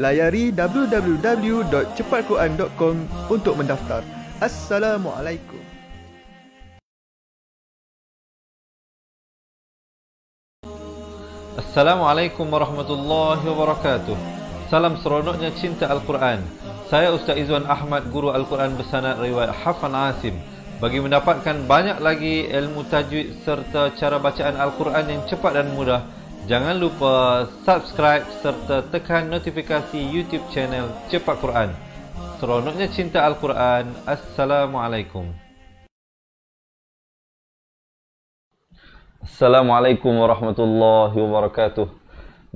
Layari www.cepatquran.com untuk mendaftar. Assalamualaikum. Assalamualaikum warahmatullahi wabarakatuh Salam seronoknya cinta Al-Quran Saya Ustaz Izzuan Ahmad Guru Al-Quran Bersanat Riwayat Hafan Asim Bagi mendapatkan banyak lagi ilmu tajwid Serta cara bacaan Al-Quran yang cepat dan mudah Jangan lupa subscribe serta tekan notifikasi YouTube channel Cepat Quran. Seronoknya cinta Al-Quran. Assalamualaikum. Assalamualaikum warahmatullahi wabarakatuh.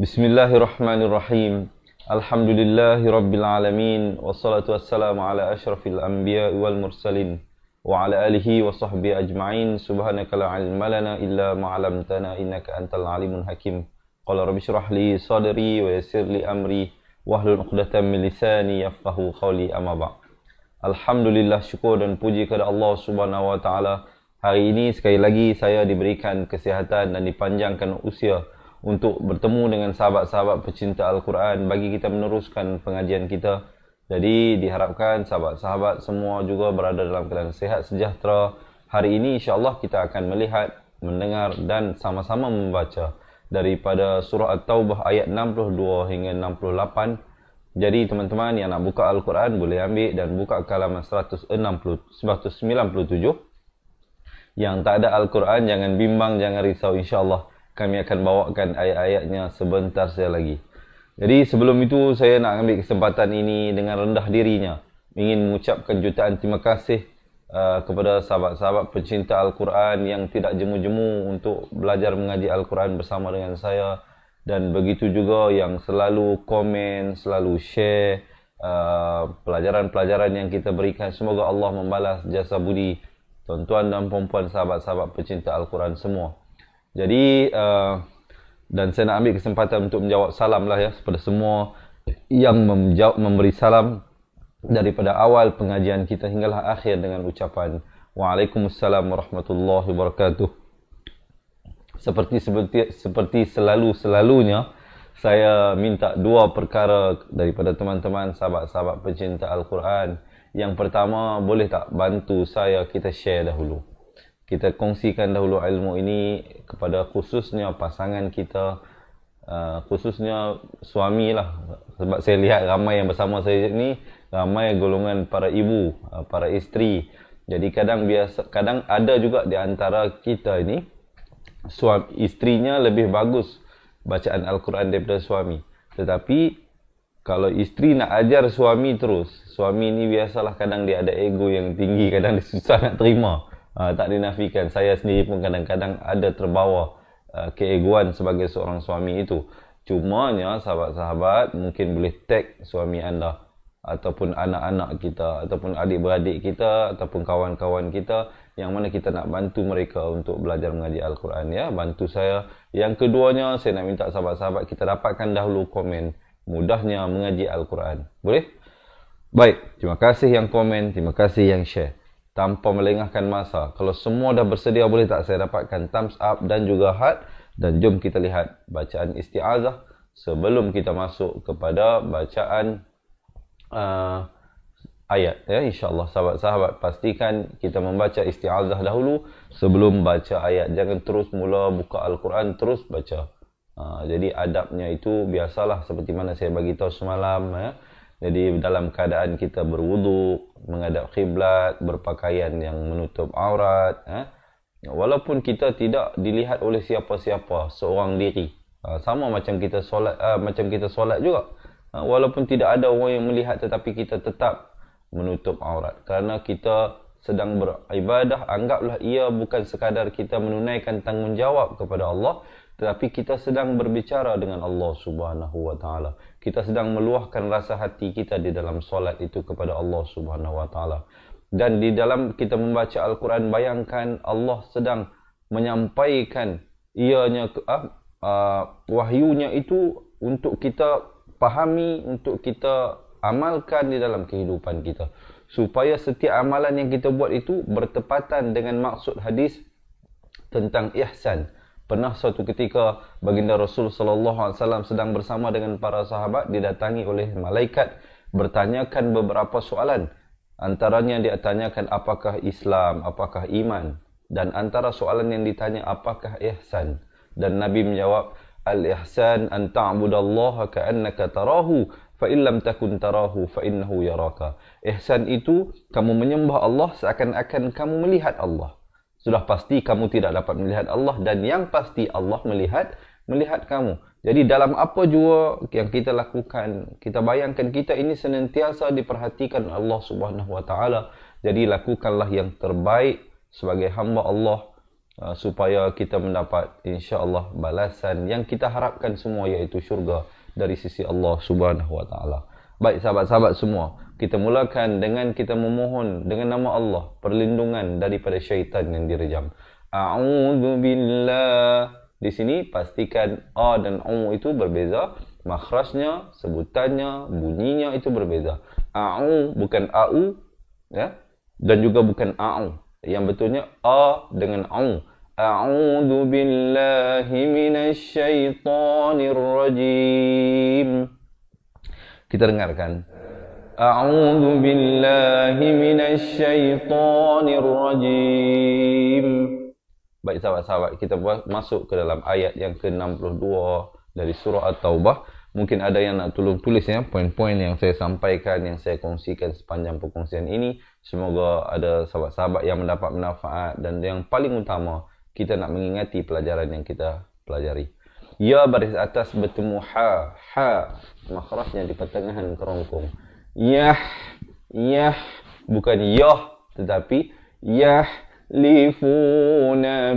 Bismillahirrahmanirrahim. Alhamdulillahirabbil alamin wassalatu wassalamu ala asyrafil anbiya wal mursalin wa ala alihi wa sahbihi ajma'in subhanaka la ilma lana illa ma 'allamtana innaka antal alimul hakim qala rabbi shrah li sadri wa yassir li amri wahlul 'uqdatam min lisani yafqahu qawli amma ba alhamdulillah syukur dan puji kepada Allah subhanahu wa ta'ala hari ini sekali lagi saya diberikan kesihatan dan dipanjangkan usia untuk bertemu dengan sahabat-sahabat pecinta al-Quran bagi kita meneruskan pengajian kita jadi diharapkan sahabat-sahabat semua juga berada dalam keadaan sehat sejahtera. Hari ini insya-Allah kita akan melihat, mendengar dan sama-sama membaca daripada surah At-Taubah ayat 62 hingga 68. Jadi teman-teman yang nak buka Al-Quran boleh ambil dan buka halaman 197. Yang tak ada Al-Quran jangan bimbang, jangan risau insya-Allah kami akan bawakan ayat-ayatnya sebentar saja lagi. Jadi sebelum itu saya nak ambil kesempatan ini dengan rendah dirinya ingin mengucapkan jutaan terima kasih uh, kepada sahabat-sahabat pencinta Al-Quran yang tidak jemu-jemu untuk belajar mengaji Al-Quran bersama dengan saya dan begitu juga yang selalu komen, selalu share uh, pelajaran-pelajaran uh, yang kita berikan semoga Allah membalas jasa budi tuan-tuan dan puan-puan sahabat-sahabat pecinta Al-Quran semua jadi uh, dan saya nak ambil kesempatan untuk menjawab salam lah ya seperti semua yang menjawab, memberi salam daripada awal pengajian kita hinggalah akhir dengan ucapan Waalaikumsalam Warahmatullahi Wabarakatuh seperti seperti seperti selalu selalunya saya minta dua perkara daripada teman-teman sahabat-sahabat pecinta Al-Quran yang pertama boleh tak bantu saya kita share dahulu kita kongsikan dahulu ilmu ini kepada khususnya pasangan kita uh, khususnya suami lah sebab saya lihat ramai yang bersama saya ni ramai golongan para ibu uh, para isteri jadi kadang biasa kadang ada juga di antara kita ini suami istrinya lebih bagus bacaan al-Quran daripada suami tetapi kalau isteri nak ajar suami terus suami ni biasalah kadang dia ada ego yang tinggi kadang dia susah nak terima Ah, tak dinafikan saya sendiri pun kadang-kadang ada terbawa uh, ah, keeguan sebagai seorang suami itu cumanya sahabat-sahabat mungkin boleh tag suami anda ataupun anak-anak kita ataupun adik-beradik kita ataupun kawan-kawan kita yang mana kita nak bantu mereka untuk belajar mengaji al-Quran ya bantu saya yang keduanya saya nak minta sahabat-sahabat kita dapatkan dahulu komen mudahnya mengaji al-Quran boleh baik terima kasih yang komen terima kasih yang share tanpa melengahkan masa. Kalau semua dah bersedia boleh tak saya dapatkan thumbs up dan juga heart dan jom kita lihat bacaan istiazah sebelum kita masuk kepada bacaan uh, ayat ya insyaallah sahabat-sahabat pastikan kita membaca istiazah dahulu sebelum baca ayat jangan terus mula buka al-Quran terus baca. Uh, jadi adabnya itu biasalah seperti mana saya bagi tahu semalam ya. Jadi dalam keadaan kita berwuduk, menghadap kiblat, berpakaian yang menutup aurat, eh? walaupun kita tidak dilihat oleh siapa-siapa seorang diri. Ha, sama macam kita solat, uh, macam kita solat juga. Walaupun tidak ada orang yang melihat tetapi kita tetap menutup aurat. Kerana kita sedang beribadah, anggaplah ia bukan sekadar kita menunaikan tanggungjawab kepada Allah, tetapi kita sedang berbicara dengan Allah Subhanahu Wa Taala kita sedang meluahkan rasa hati kita di dalam solat itu kepada Allah Subhanahu wa taala dan di dalam kita membaca al-Quran bayangkan Allah sedang menyampaikan ianya ah, ah, wahyunya itu untuk kita pahami, untuk kita amalkan di dalam kehidupan kita supaya setiap amalan yang kita buat itu bertepatan dengan maksud hadis tentang ihsan. Pernah suatu ketika baginda Rasul sallallahu alaihi wasallam sedang bersama dengan para sahabat didatangi oleh malaikat bertanyakan beberapa soalan. Antaranya dia tanyakan apakah Islam, apakah iman dan antara soalan yang ditanya apakah ihsan. Dan Nabi menjawab al-ihsan an ta'budallaha ka'annaka tarahu fa in lam takun tarahu fa innahu yaraka. Ihsan itu kamu menyembah Allah seakan-akan kamu melihat Allah sudah pasti kamu tidak dapat melihat Allah dan yang pasti Allah melihat melihat kamu. Jadi dalam apa jua yang kita lakukan, kita bayangkan kita ini senantiasa diperhatikan Allah Subhanahu wa taala. Jadi lakukanlah yang terbaik sebagai hamba Allah uh, supaya kita mendapat insya-Allah balasan yang kita harapkan semua yaitu syurga dari sisi Allah Subhanahu wa taala. Baik sahabat-sahabat semua, kita mulakan dengan kita memohon dengan nama Allah perlindungan daripada syaitan yang direjam. A'udzu billah. Di sini pastikan a dan u itu berbeza makhrajnya, sebutannya, bunyinya itu berbeza. A'u bukan a'u ya dan juga bukan a'u. Yang betulnya a dengan u. A'udzu billahi minasyaitonir rajim. Kita dengarkan. أعوذ بالله من الشيطان الرجيم Baik sahabat-sahabat, kita masuk ke dalam ayat yang ke-62 dari surah At-Taubah. Mungkin ada yang nak tolong tulis ya, poin-poin yang saya sampaikan, yang saya kongsikan sepanjang perkongsian ini. Semoga ada sahabat-sahabat yang mendapat manfaat dan yang paling utama, kita nak mengingati pelajaran yang kita pelajari. Ya baris atas bertemu ha, ha, makhrajnya di pertengahan kerongkong yah yah bukan yah tetapi yah Lifu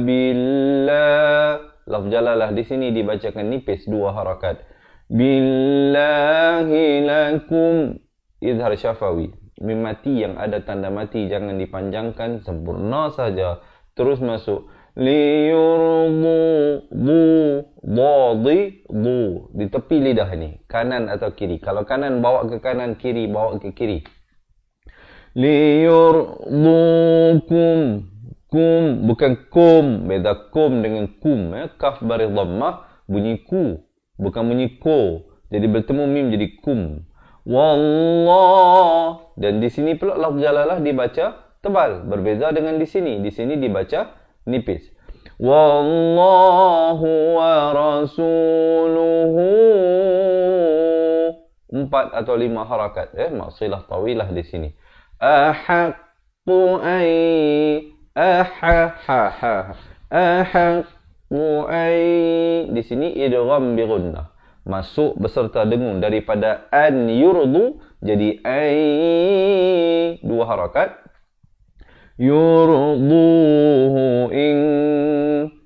billah Lafjalalah di sini dibacakan nipis dua harakat billahi lakum izhar syafawi Mimati yang ada tanda mati jangan dipanjangkan sempurna saja terus masuk liyurdu du dadi du di tepi lidah ni kanan atau kiri kalau kanan bawa ke kanan kiri bawa ke kiri liyurdu kum kum bukan kum beda kum dengan kum ya kaf bari dhammah bunyi ku bukan bunyi ko jadi bertemu mim jadi kum wallah dan di sini pula lafzalalah dibaca tebal berbeza dengan di sini di sini dibaca nipis. Wallahu wa rasuluhu empat atau lima harakat eh maksilah tawilah di sini ahaqqu ay aha ha ha ahaqqu ay di sini idgham bi gunnah masuk beserta dengung daripada an yurdu jadi ay dua harakat yurduhu in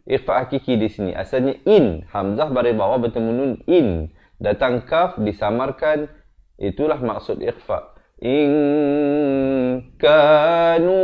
ikhfa hakiki di sini asalnya in hamzah baris bawah bertemu nun in datang kaf disamarkan itulah maksud ikhfa in kanu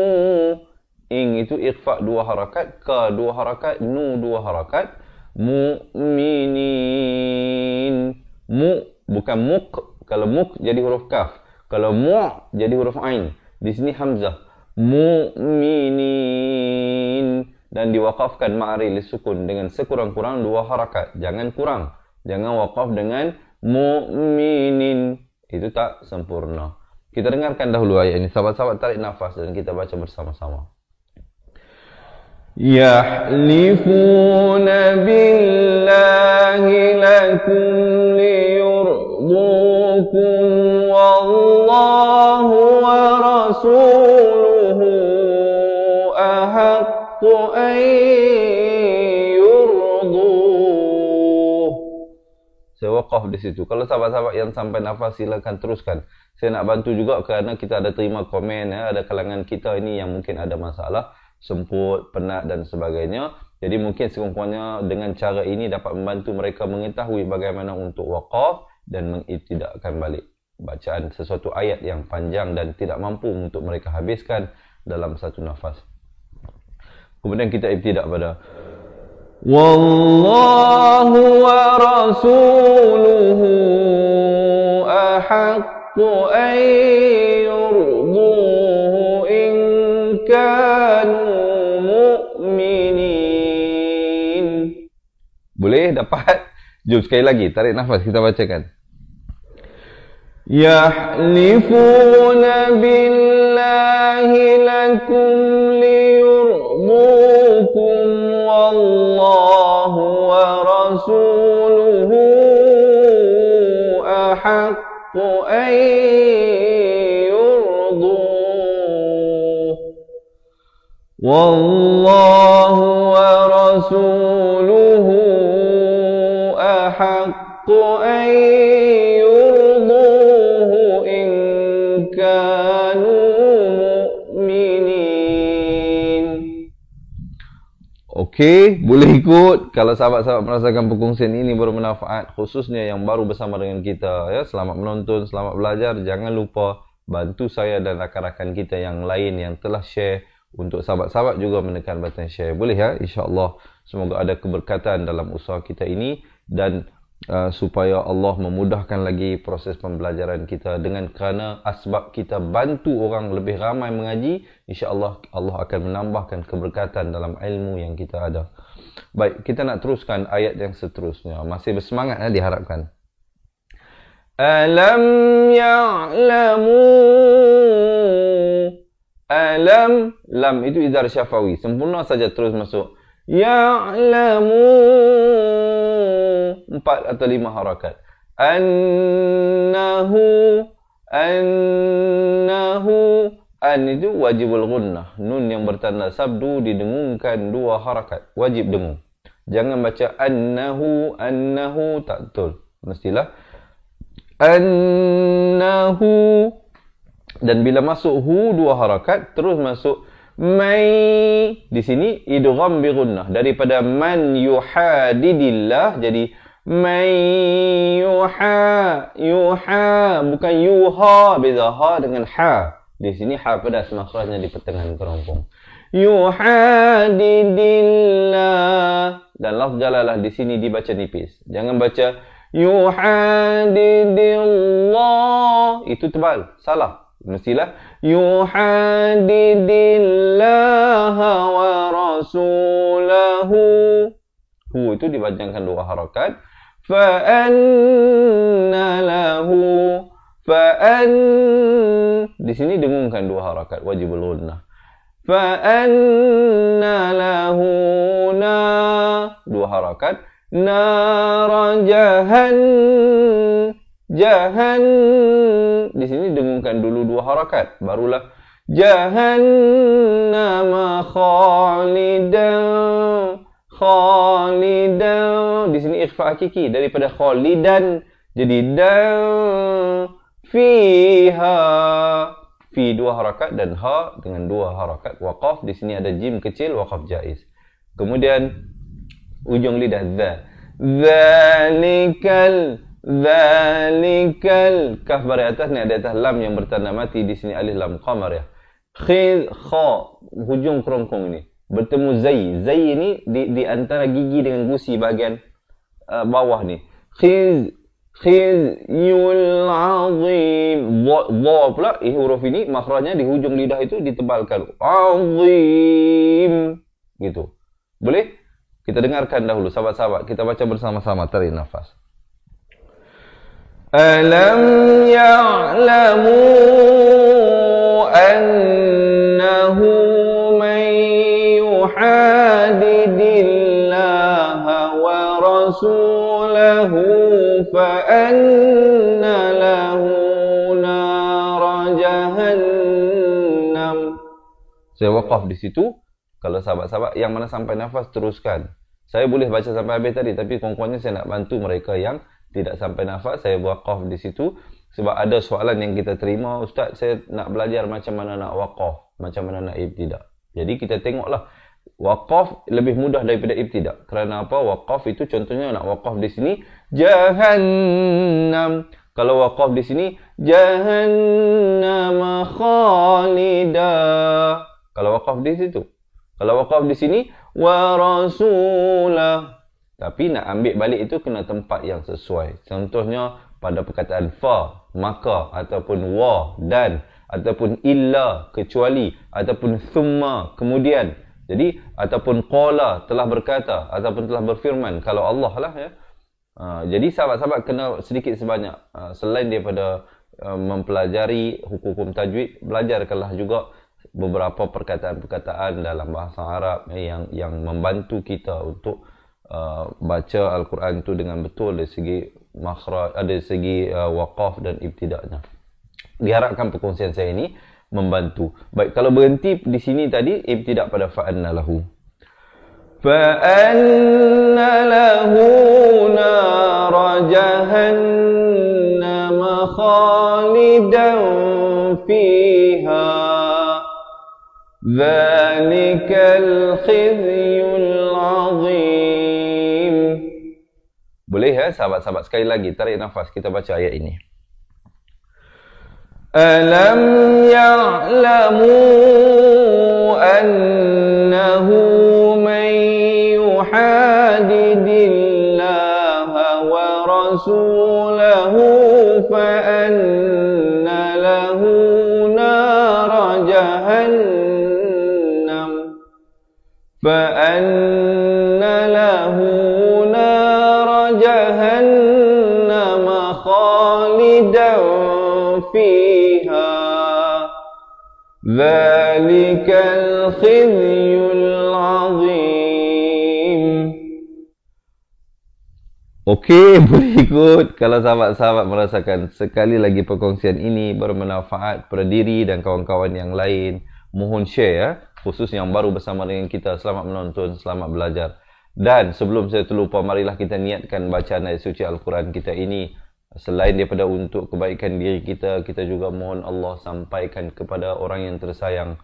in itu ikhfa dua harakat ka dua harakat nu dua harakat mu'minin mu bukan muk kalau muk jadi huruf kaf kalau mu jadi huruf ain di sini hamzah mu'minin dan diwakafkan ma'ri li sukun dengan sekurang-kurang dua harakat jangan kurang jangan wakaf dengan mu'minin itu tak sempurna kita dengarkan dahulu ayat ini sahabat-sahabat tarik nafas dan kita baca bersama-sama yahlifuna billahi lakum liyurdukum wallahu wa rasuluh أحق أن يرضوه saya wakaf di situ. Kalau sahabat-sahabat yang sampai nafas, silakan teruskan. Saya nak bantu juga kerana kita ada terima komen. Ya. Ada kalangan kita ini yang mungkin ada masalah. Semput, penat dan sebagainya. Jadi mungkin sekumpulannya dengan cara ini dapat membantu mereka mengetahui bagaimana untuk wakaf dan mengiktidakkan balik bacaan sesuatu ayat yang panjang dan tidak mampu untuk mereka habiskan dalam satu nafas kemudian kita ibtidak pada wallahu wa rasuluhu ahaqqu an yurduhu in kanu mu'minin boleh dapat jom sekali lagi tarik nafas kita bacakan يحلفون بالله لكم ليرضوا يرزقكم والله ورسوله أحق أن يرضوه والله ورسوله أحق أن Okey, boleh ikut kalau sahabat-sahabat merasakan perkongsian ini bermanfaat khususnya yang baru bersama dengan kita ya. Selamat menonton, selamat belajar. Jangan lupa bantu saya dan rakan-rakan kita yang lain yang telah share untuk sahabat-sahabat juga menekan button share. Boleh ya, insya-Allah semoga ada keberkatan dalam usaha kita ini dan uh, supaya Allah memudahkan lagi proses pembelajaran kita dengan kerana asbab kita bantu orang lebih ramai mengaji insya-Allah Allah akan menambahkan keberkatan dalam ilmu yang kita ada. Baik, kita nak teruskan ayat yang seterusnya. Masih bersemangat eh, diharapkan. Alam ya'lamu Alam lam itu idar syafawi. Sempurna saja terus masuk. Ya'lamu empat atau lima harakat. Annahu, annahu, an itu wajibul gunnah. Nun yang bertanda sabdu didengungkan dua harakat. Wajib dengung. Jangan baca annahu, annahu, tak betul. Mestilah. Annahu, dan bila masuk hu dua harakat, terus masuk mai di sini idgham bi gunnah daripada man yuhadidillah jadi Man yuha Yuha Bukan yuha Beza ha dengan ha Di sini ha pedas maksudnya di pertengahan kerongkong Yuha didillah Dan laf jalalah di sini dibaca nipis Jangan baca Yuha didillah Itu tebal Salah Mestilah Yuha didillah Wa rasulahu Hu itu dibacakan dua harakat فأن له فأن di sini dengungkan dua harakat wajib ulna lah. فأن له نا dua harakat نار jahan. جهن di sini dengungkan dulu dua harakat barulah jahan nama Khalidah khalidan di sini ikhfa hakiki daripada khalidan jadi dan fiha fi dua harakat dan ha dengan dua harakat waqaf di sini ada jim kecil waqaf jaiz kemudian ujung lidah za zalikal zalikal kaf bari atas ni ada atas lam yang bertanda mati di sini alif lam qamar ya khid kha hujung kerongkong ini bertemu Zai. Zai ni di, di antara gigi dengan gusi bahagian uh, bawah ni. Khiz khizyul azim. Dha pula eh, huruf ini makhrajnya di hujung lidah itu ditebalkan. Azim. Gitu. Boleh? Kita dengarkan dahulu sahabat-sahabat. Kita baca bersama-sama tarik nafas. Alam ya'lamu anna رسوله فأن له نار جهنم saya wakaf di situ kalau sahabat-sahabat yang mana sampai nafas teruskan saya boleh baca sampai habis tadi tapi kongkongnya saya nak bantu mereka yang tidak sampai nafas saya wakaf di situ sebab ada soalan yang kita terima ustaz saya nak belajar macam mana nak wakaf macam mana nak ibtidak jadi kita tengoklah waqaf lebih mudah daripada ibtidak. Kerana apa? Waqaf itu contohnya nak waqaf di sini jahannam. Kalau waqaf di sini jahannam khalida. Kalau waqaf di situ. Kalau waqaf di sini wa rasulah. Tapi nak ambil balik itu kena tempat yang sesuai. Contohnya pada perkataan fa, maka ataupun wa dan ataupun illa kecuali ataupun thumma kemudian jadi ataupun qala telah berkata ataupun telah berfirman kalau Allah lah ya. Uh, jadi sahabat-sahabat kena sedikit sebanyak uh, selain daripada uh, mempelajari hukum-hukum tajwid, belajarlah juga beberapa perkataan-perkataan dalam bahasa Arab ya, yang yang membantu kita untuk uh, baca al-Quran itu dengan betul dari segi makhraj, ada segi uh, waqaf dan ibtidaknya. Diharapkan perkongsian saya ini membantu. Baik, kalau berhenti di sini tadi, ibtidak eh, pada fa'anna lahu. Fa'anna lahu nara jahannam khalidan fiha. Zalikal khizyul azim. Boleh ya sahabat-sahabat sekali lagi tarik nafas kita baca ayat ini. ألم يعلموا أنه من يحادد الله ورسوله فأن له نار جهنم فأن ذلك الخزي العظيم Okey, boleh ikut. Kalau sahabat-sahabat merasakan sekali lagi perkongsian ini bermanfaat pada diri dan kawan-kawan yang lain, mohon share ya. Khusus yang baru bersama dengan kita, selamat menonton, selamat belajar. Dan sebelum saya terlupa, marilah kita niatkan bacaan ayat suci Al-Quran kita ini. Selain daripada untuk kebaikan diri kita, kita juga mohon Allah sampaikan kepada orang yang tersayang.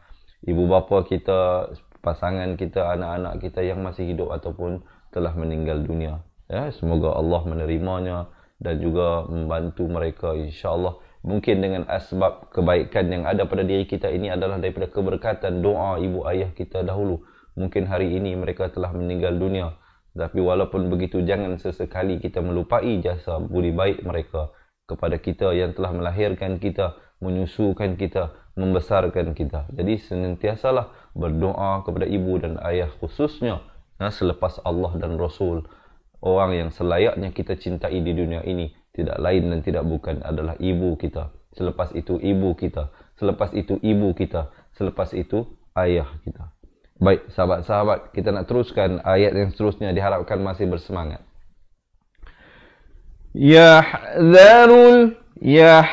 Ibu bapa kita, pasangan kita, anak-anak kita yang masih hidup ataupun telah meninggal dunia. Ya, semoga Allah menerimanya dan juga membantu mereka insyaAllah. Mungkin dengan asbab kebaikan yang ada pada diri kita ini adalah daripada keberkatan doa ibu ayah kita dahulu. Mungkin hari ini mereka telah meninggal dunia. Tapi walaupun begitu, jangan sesekali kita melupai jasa budi baik mereka kepada kita yang telah melahirkan kita, menyusukan kita, membesarkan kita. Jadi senantiasalah berdoa kepada ibu dan ayah khususnya nah, selepas Allah dan Rasul. Orang yang selayaknya kita cintai di dunia ini tidak lain dan tidak bukan adalah ibu kita. Selepas itu ibu kita. Selepas itu ibu kita. Selepas itu ayah kita. Baik, sahabat-sahabat, kita nak teruskan ayat yang seterusnya diharapkan masih bersemangat. Yah zarul yah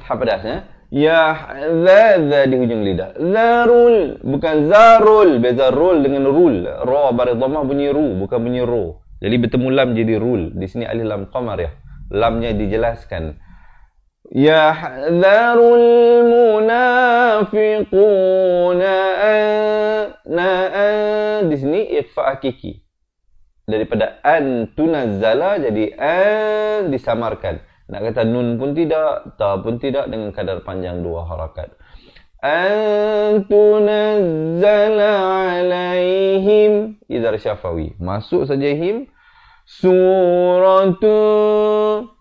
ha pedasnya. Yah zaza di ujung lidah. Zarul bukan zarul, beza rul dengan rul. Ra baris dhamma bunyi ru, bukan bunyi ro. Jadi bertemu lam jadi rul. Di sini alif lam qamar ya. Lamnya dijelaskan. يحذر المنافقون أن أن di sini ikfa akiki daripada an tunazala jadi an disamarkan nak kata nun pun tidak ta pun tidak dengan kadar panjang dua harakat an tunazala alaihim idhar syafawi masuk saja him suratu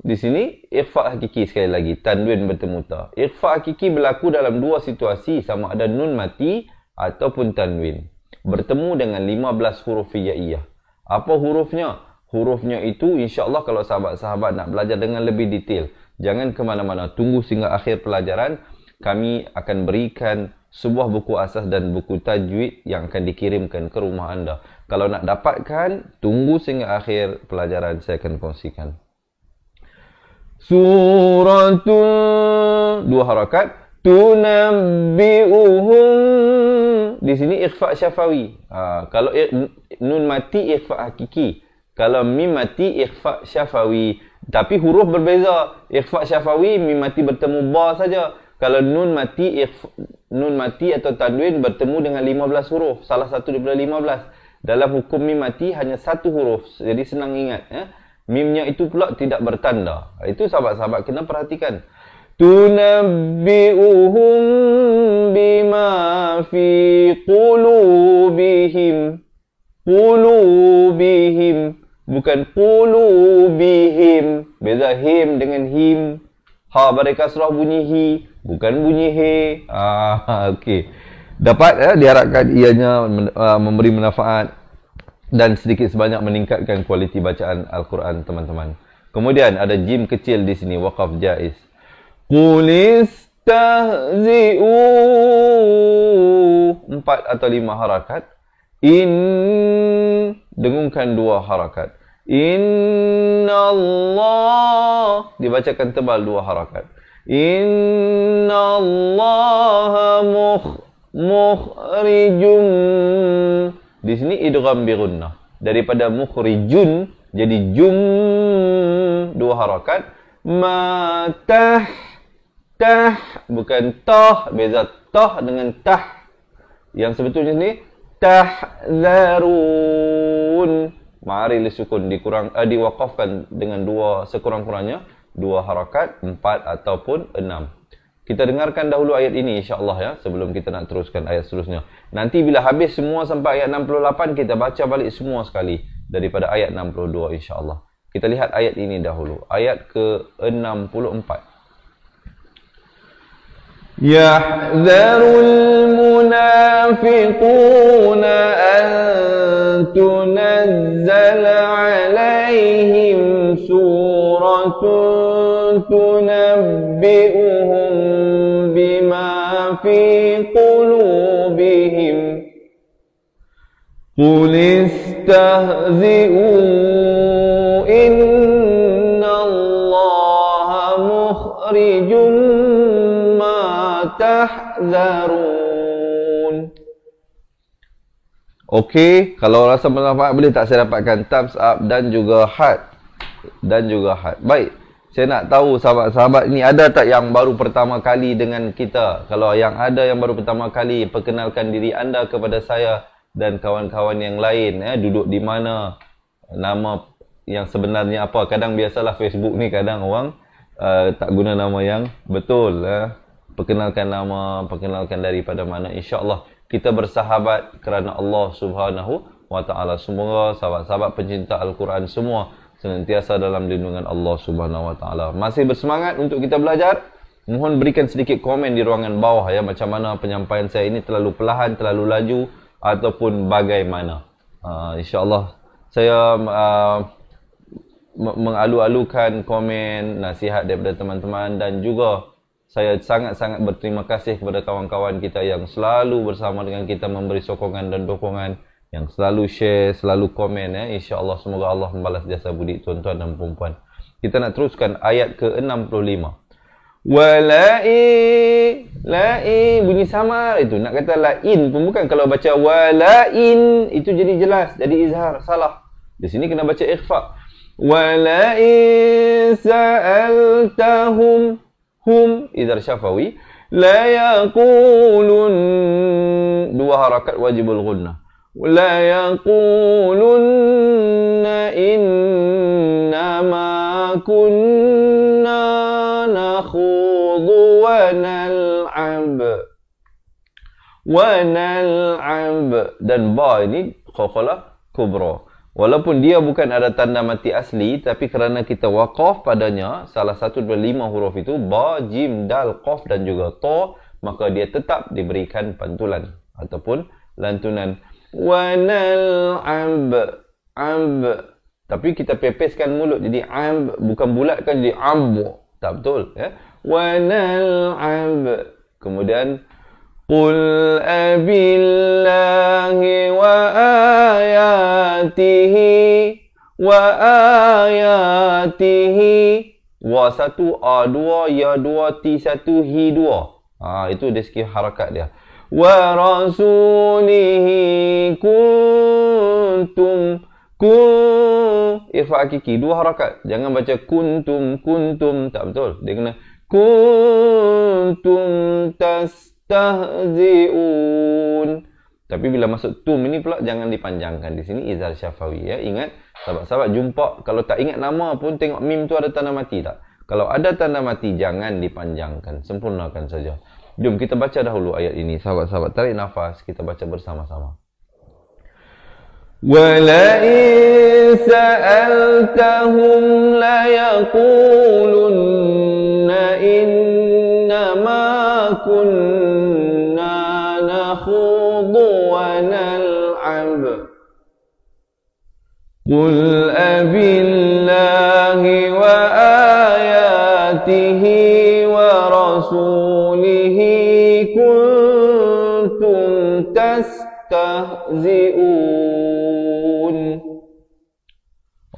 di sini ikhfa hakiki sekali lagi tanwin bertemu ta ikhfa hakiki berlaku dalam dua situasi sama ada nun mati ataupun tanwin bertemu dengan 15 huruf iaiyah apa hurufnya hurufnya itu insyaallah kalau sahabat-sahabat nak belajar dengan lebih detail jangan ke mana-mana tunggu sehingga akhir pelajaran kami akan berikan sebuah buku asas dan buku tajwid yang akan dikirimkan ke rumah anda kalau nak dapatkan, tunggu sehingga akhir pelajaran saya akan kongsikan. Surah tu dua harakat tunabbi'uhum di sini ikhfa syafawi. Ha, kalau nun mati ikhfa hakiki. Kalau mim mati ikhfa syafawi. Tapi huruf berbeza. Ikhfa syafawi mim mati bertemu ba saja. Kalau nun mati ikhfa, nun mati atau tadwin bertemu dengan 15 huruf. Salah satu daripada 15 dalam hukum mim mati hanya satu huruf jadi senang ingat ya mimnya itu pula tidak bertanda itu sahabat-sahabat kena perhatikan tunabbi'uhum bima fi qulubihim qulubihim bukan qulubihim beza him dengan him ha mereka serah bunyi hi bukan bunyi he ah okey dapat eh, diharapkan ianya uh, memberi manfaat dan sedikit sebanyak meningkatkan kualiti bacaan Al-Quran teman-teman. Kemudian ada jim kecil di sini waqaf jaiz. Qul istahzi'u empat atau lima harakat. In dengungkan dua harakat. Inna Allah dibacakan tebal dua harakat. Inna Allah muh mukhrijun di sini idgham bi daripada mukhrijun jadi jum dua harakat matah tah bukan tah beza tah dengan tah yang sebetulnya ni tahzarun mari lesukun, dikurang eh, diwakafkan dengan dua sekurang-kurangnya dua harakat empat ataupun enam kita dengarkan dahulu ayat ini insya-Allah ya sebelum kita nak teruskan ayat seterusnya. Nanti bila habis semua sampai ayat 68 kita baca balik semua sekali daripada ayat 62 insya-Allah. Kita lihat ayat ini dahulu. Ayat ke-64. Ya zarul munafiqun an alaihim suratun تنبئهم بما في قلوبهم قل استهزئوا إن الله مخرج ما تحذرون Okey, kalau rasa bermanfaat boleh tak saya dapatkan thumbs up dan juga heart dan juga heart. Baik. Saya nak tahu sahabat-sahabat ni ada tak yang baru pertama kali dengan kita? Kalau yang ada yang baru pertama kali, perkenalkan diri anda kepada saya dan kawan-kawan yang lain. Eh, duduk di mana? Nama yang sebenarnya apa? Kadang biasalah Facebook ni kadang orang uh, tak guna nama yang betul. Eh. Perkenalkan nama, perkenalkan daripada mana. InsyaAllah kita bersahabat kerana Allah Subhanahu SWT. Semoga sahabat-sahabat pencinta Al-Quran semua senantiasa dalam lindungan Allah Subhanahu Wa Taala. Masih bersemangat untuk kita belajar? Mohon berikan sedikit komen di ruangan bawah ya macam mana penyampaian saya ini terlalu perlahan, terlalu laju ataupun bagaimana. Uh, InsyaAllah saya uh, mengalu-alukan komen, nasihat daripada teman-teman dan juga saya sangat-sangat berterima kasih kepada kawan-kawan kita yang selalu bersama dengan kita memberi sokongan dan dukungan yang selalu share, selalu komen ya. Insya-Allah semoga Allah membalas jasa budi tuan-tuan dan puan Kita nak teruskan ayat ke-65. Walai lai bunyi sama itu nak kata lain pun bukan kalau baca walain itu jadi jelas jadi izhar salah. Di sini kena baca ikhfa. Walai sa'altahum hum izhar syafawi la dua harakat wajibul ghunnah. ليقولن إنما كنا نخوض ونلعب ونلعب dan ba ini khokholah kubra walaupun dia bukan ada tanda mati asli tapi kerana kita waqaf padanya salah satu daripada lima huruf itu ba, jim, dal, qaf dan juga ta maka dia tetap diberikan pantulan ataupun lantunan Wanal amb amb tapi kita pepeskan mulut jadi amb bukan bulat kan jadi amb tak betul ya wanal amb kemudian qul abillahi wa ayatihi wa ayatihi wa satu a dua ya dua ti satu hi dua ha itu deskripsi segi harakat dia ورسوله كنتم كن إرفع كيكي dua حركة jangan baca كنتم كنتم tak betul dia kena كنتم تستهزئون tapi bila masuk tum ini pula jangan dipanjangkan di sini izal syafawi ya ingat sahabat-sahabat jumpa kalau tak ingat nama pun tengok mim tu ada tanda mati tak kalau ada tanda mati jangan dipanjangkan sempurnakan saja Jom kita baca dahulu ayat ini sahabat-sahabat. Tarik nafas, kita baca bersama-sama. la وَلَئِن سَأَلْتَهُمْ kunna إِنَّمَا wa نَخُوضُ Qul abillahi wa اللَّهِ wa rasul. كنتم تستهزئون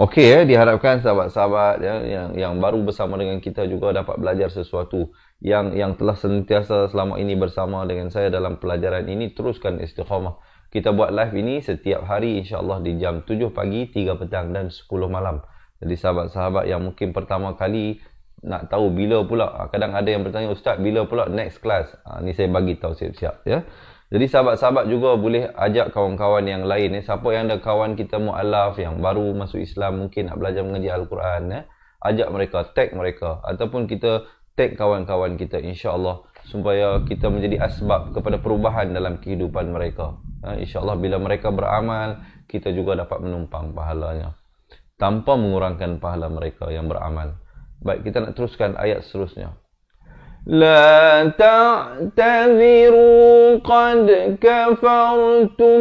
Okey ya, diharapkan sahabat-sahabat ya, yang yang baru bersama dengan kita juga dapat belajar sesuatu yang yang telah sentiasa selama ini bersama dengan saya dalam pelajaran ini teruskan istiqamah. Kita buat live ini setiap hari insya-Allah di jam 7 pagi, 3 petang dan 10 malam. Jadi sahabat-sahabat yang mungkin pertama kali nak tahu bila pula ah, kadang ada yang bertanya ustaz bila pula next class ha, ni saya bagi tahu siap-siap ya jadi sahabat-sahabat juga boleh ajak kawan-kawan yang lain eh. siapa yang ada kawan kita mualaf yang baru masuk Islam mungkin nak belajar mengaji al-Quran ya eh. ajak mereka tag mereka ataupun kita tag kawan-kawan kita insya-Allah supaya kita menjadi asbab kepada perubahan dalam kehidupan mereka ya insya-Allah bila mereka beramal kita juga dapat menumpang pahalanya tanpa mengurangkan pahala mereka yang beramal. Baik, kita nak teruskan ayat seterusnya. لا تعتذروا قد كفرتم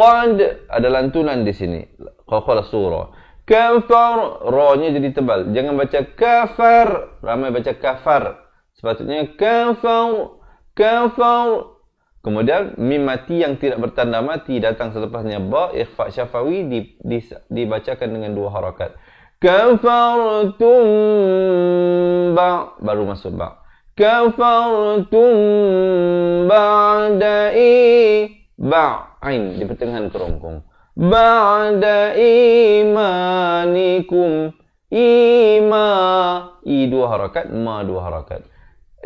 قد ada lantunan di sini qaqala surah kafar ronya jadi tebal jangan baca kafar ramai baca kafar sepatutnya kafau kafau. kemudian mim mati yang tidak bertanda mati datang selepasnya ba ikhfa syafawi dibacakan dengan dua harakat kafartum ba baru masuk ba kafartum ba'da i ba'in di pertengahan kerongkong ba'da imanikum ima i dua harakat ma dua harakat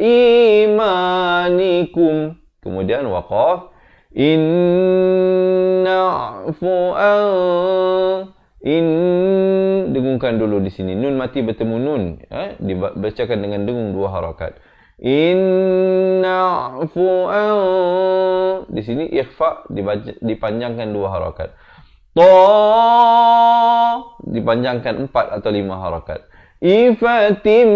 imanikum kemudian waqaf inna fu'an In dengungkan dulu di sini. Nun mati bertemu nun. Eh? Dibacakan dengan dengung dua harakat. Inna fu'an. Di sini ikhfa dipanjangkan dua harakat. Ta dipanjangkan empat atau lima harakat. Ifatim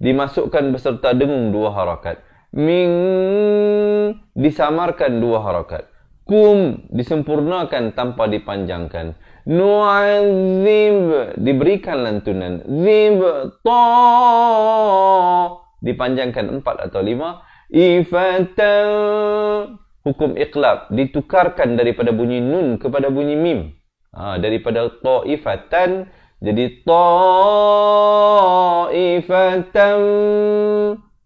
dimasukkan beserta dengung dua harakat. Ming disamarkan dua harakat. Kum disempurnakan tanpa dipanjangkan nu'adzib diberikan lantunan zib ta dipanjangkan empat atau lima ifatan hukum iqlab ditukarkan daripada bunyi nun kepada bunyi mim ha, daripada ta'ifatan jadi ta'ifatan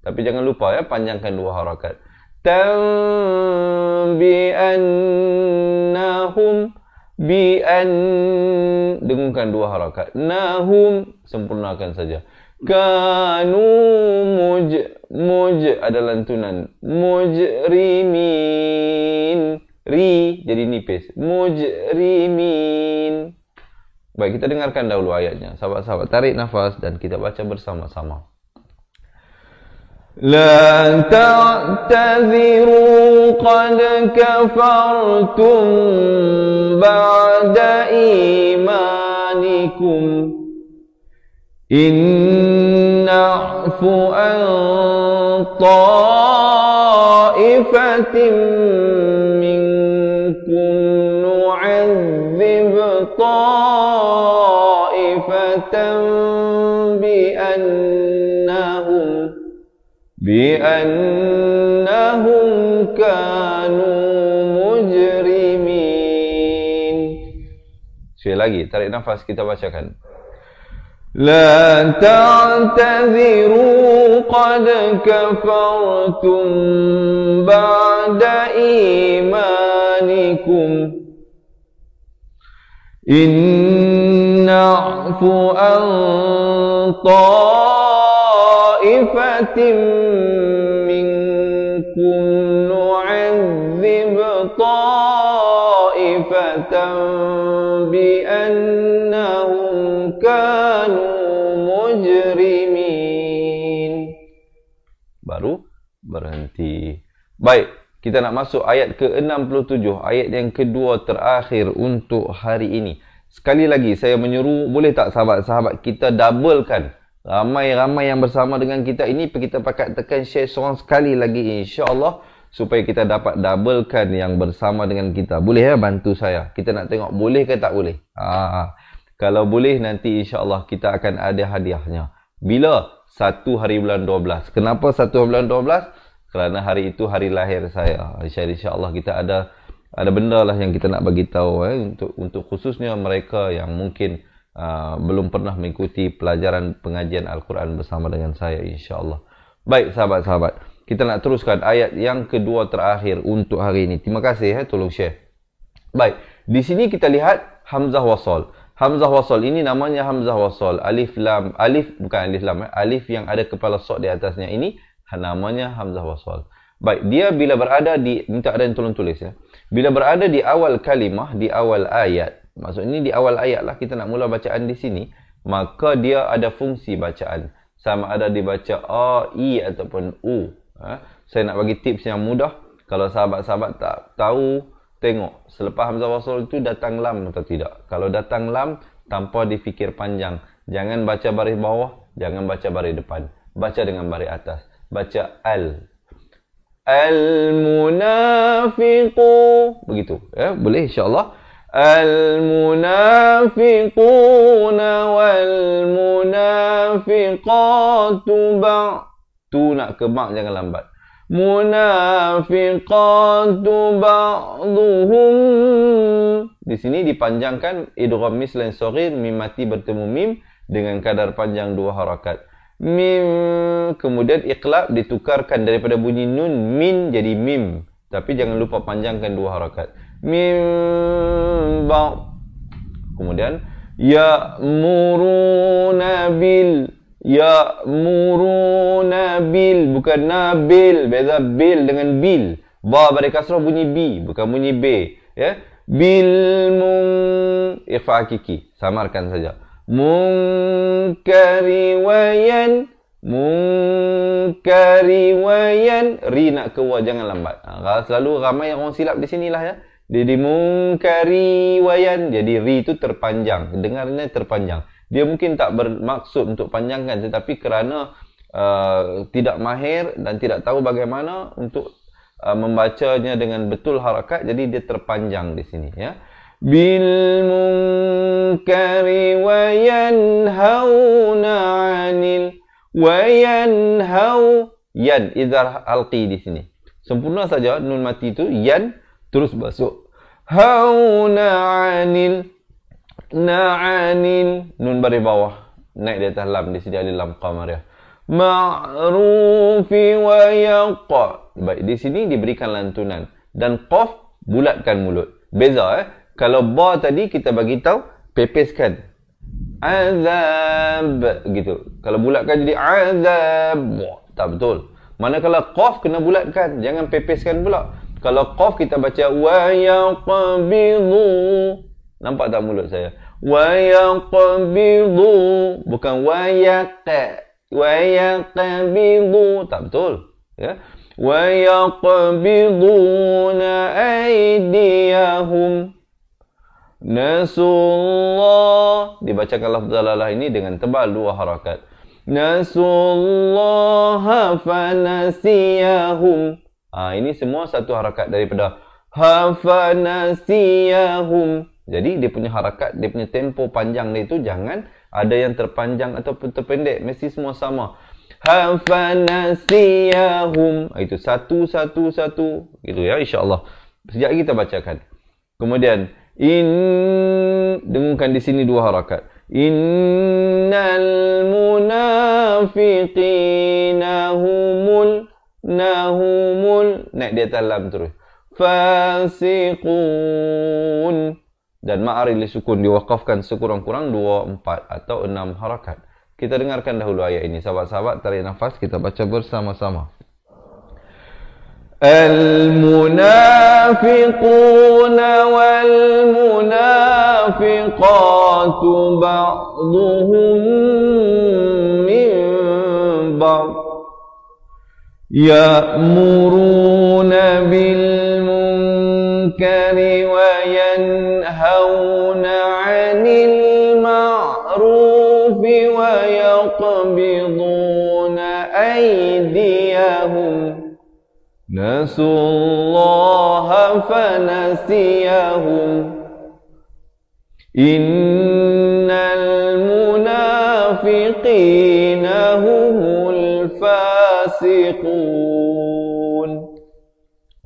tapi jangan lupa ya panjangkan dua harakat tambi annahum bi an dengungkan dua harakat nahum sempurnakan saja kanu muj muj ada lantunan mujrimin ri jadi nipis mujrimin baik kita dengarkan dahulu ayatnya sahabat-sahabat tarik nafas dan kita baca bersama-sama لا تعتذروا قد كفرتم بعد إيمانكم إن نعفو عن طائفة أنهم كانوا مجرمين Sekali lagi, tarik nafas, kita bacakan. لا تعتذروا قد كفرتم بعد إيمانكم إن نعف عن طائفة Baik, kita nak masuk ayat ke-67, ayat yang kedua terakhir untuk hari ini. Sekali lagi saya menyeru, boleh tak sahabat-sahabat kita doublekan ramai-ramai yang bersama dengan kita ini kita pakat tekan share seorang sekali lagi insya-Allah supaya kita dapat doublekan yang bersama dengan kita. Boleh ya bantu saya? Kita nak tengok boleh ke tak boleh. Ha. ha. Kalau boleh nanti insya-Allah kita akan ada hadiahnya. Bila? Satu hari bulan 12. Kenapa satu hari bulan 12? kerana hari itu hari lahir saya. Insya-Allah kita ada ada benda lah yang kita nak bagi tahu eh untuk untuk khususnya mereka yang mungkin uh, belum pernah mengikuti pelajaran pengajian Al-Quran bersama dengan saya insya-Allah. Baik sahabat-sahabat, kita nak teruskan ayat yang kedua terakhir untuk hari ini. Terima kasih eh tolong share. Baik, di sini kita lihat hamzah wasal. Hamzah wasal ini namanya hamzah wasal. Alif lam alif bukan alif lam eh. Alif yang ada kepala sok di atasnya ini namanya Hamzah Wasal. Baik, dia bila berada di minta ada yang tolong tulis ya. Bila berada di awal kalimah, di awal ayat. Maksud ini di awal ayat lah kita nak mula bacaan di sini, maka dia ada fungsi bacaan. Sama ada dibaca a, i ataupun u. Ha? Saya nak bagi tips yang mudah. Kalau sahabat-sahabat tak tahu, tengok selepas Hamzah Wasal itu datang lam atau tidak. Kalau datang lam tanpa difikir panjang, jangan baca baris bawah, jangan baca baris depan. Baca dengan baris atas baca al al munafiqu begitu ya eh? boleh insyaallah al munafiquna wal munafiqatu ba tu nak ke mak jangan lambat munafiqatu ba'duhum di sini dipanjangkan idgham mislan sagir mim mati bertemu mim dengan kadar panjang dua harakat mim kemudian iqlab ditukarkan daripada bunyi nun min jadi mim tapi jangan lupa panjangkan dua harakat mim ba kemudian ya muruna bil ya muruna bil bukan nabil beza bil dengan bil ba bagi kasrah bunyi b bukan bunyi b ya bil mung ikhfa hakiki samarkan saja munkar wayan munkar wayan ri nak ke jangan lambat ha, selalu ramai orang silap di sinilah ya jadi munkar wayan jadi ri tu terpanjang Dengar dengarnya terpanjang dia mungkin tak bermaksud untuk panjangkan tetapi kerana uh, tidak mahir dan tidak tahu bagaimana untuk uh, membacanya dengan betul harakat jadi dia terpanjang di sini ya بالمنكر وينهون عن وينهو ين إذا ألقي دي سنة سمبرنا سجا نون ماتي تو ين ترس بسو هون عن نعن نون بري باوا نايد يتح لام دي سيدي لام قمر معروف ويقع baik di sini diberikan lantunan dan qaf bulatkan mulut beza eh kalau ba tadi kita bagi tahu pepeskan azab gitu kalau bulatkan jadi azab tak betul manakala qaf kena bulatkan jangan pepeskan pula kalau qaf kita baca wa yaqbidu nampak tak mulut saya wa yaqbidu bukan wa yaq wa yaqbidu tak betul ya wa yaqbiduna aydiyahum Nasullah Dibacakan lafaz lalah ini dengan tebal dua harakat Nasullah Fanasiyahum ha, Ini semua satu harakat daripada Hafanasiyahum Jadi dia punya harakat Dia punya tempo panjang dia itu Jangan ada yang terpanjang ataupun terpendek Mesti semua sama Hafanasiyahum ha, Itu satu satu satu Gitu ya insyaAllah Sejak kita bacakan Kemudian in dengungkan di sini dua harakat innal munafiqina humul nahumul naik di atas lam terus fasiqun dan ma'aril sukun diwakafkan sekurang-kurang dua, empat atau enam harakat. Kita dengarkan dahulu ayat ini. Sahabat-sahabat, tarik nafas. Kita baca bersama-sama. المنافقون والمنافقات بعضهم من بعض يأمرون بالمنكر وينهون نسوا الله فنسيهم إن المنافقين هم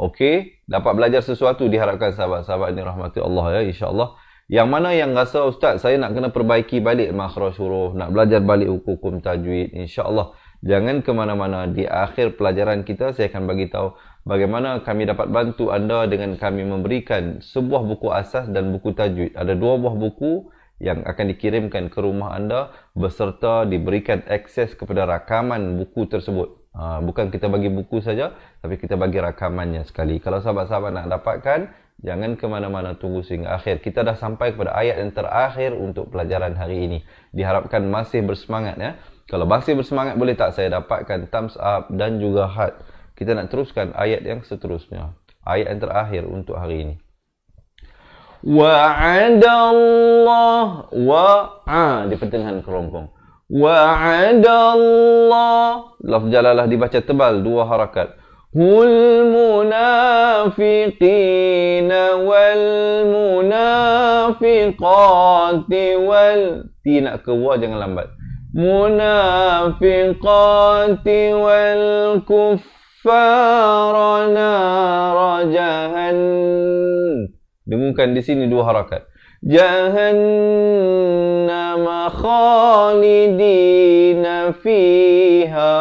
Okey, dapat belajar sesuatu diharapkan sahabat-sahabat ini rahmati Allah ya insyaAllah Yang mana yang rasa Ustaz saya nak kena perbaiki balik makhraj huruf Nak belajar balik hukum-hukum tajwid insyaAllah Allah Jangan ke mana-mana. Di akhir pelajaran kita, saya akan bagi tahu bagaimana kami dapat bantu anda dengan kami memberikan sebuah buku asas dan buku tajwid. Ada dua buah buku yang akan dikirimkan ke rumah anda beserta diberikan akses kepada rakaman buku tersebut. Ha, bukan kita bagi buku saja, tapi kita bagi rakamannya sekali. Kalau sahabat-sahabat nak dapatkan, jangan ke mana-mana tunggu sehingga akhir. Kita dah sampai kepada ayat yang terakhir untuk pelajaran hari ini. Diharapkan masih bersemangat ya. Kalau masih bersemangat boleh tak saya dapatkan thumbs up dan juga heart. Kita nak teruskan ayat yang seterusnya. Ayat yang terakhir untuk hari ini. Wa Wa'ada ha, Allah wa'a di pertengahan kerongkong. Wa'ada Allah. Lafz jalalah dibaca tebal dua harakat. Hul munafiqin wal munafiqati wal Ti nak ke wa jangan lambat المنافقات والكفار نار جهنم Dengungkan di sini dua harakat. جهنم خالدين فيها